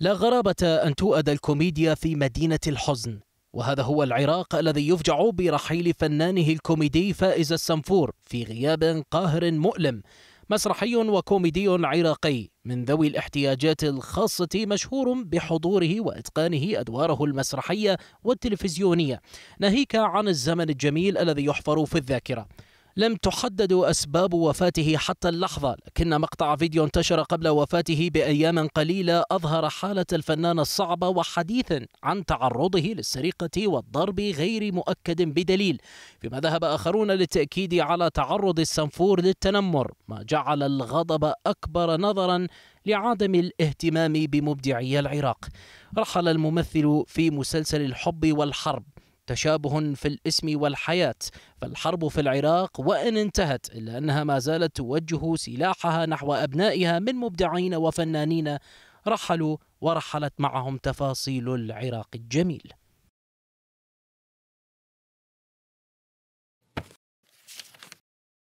لا غرابة أن تؤد الكوميديا في مدينة الحزن وهذا هو العراق الذي يفجع برحيل فنانه الكوميدي فائز السنفور في غياب قاهر مؤلم مسرحي وكوميدي عراقي من ذوي الاحتياجات الخاصة مشهور بحضوره وإتقانه أدواره المسرحية والتلفزيونية ناهيك عن الزمن الجميل الذي يحفر في الذاكرة لم تحدد أسباب وفاته حتى اللحظة لكن مقطع فيديو انتشر قبل وفاته بأيام قليلة أظهر حالة الفنان الصعبة وحديثا عن تعرضه للسرقة والضرب غير مؤكد بدليل فيما ذهب آخرون للتأكيد على تعرض السنفور للتنمر ما جعل الغضب أكبر نظرا لعدم الاهتمام بمبدعي العراق رحل الممثل في مسلسل الحب والحرب تشابه في الاسم والحياة فالحرب في العراق وإن انتهت إلا أنها ما زالت توجه سلاحها نحو أبنائها من مبدعين وفنانين رحلوا ورحلت معهم تفاصيل العراق الجميل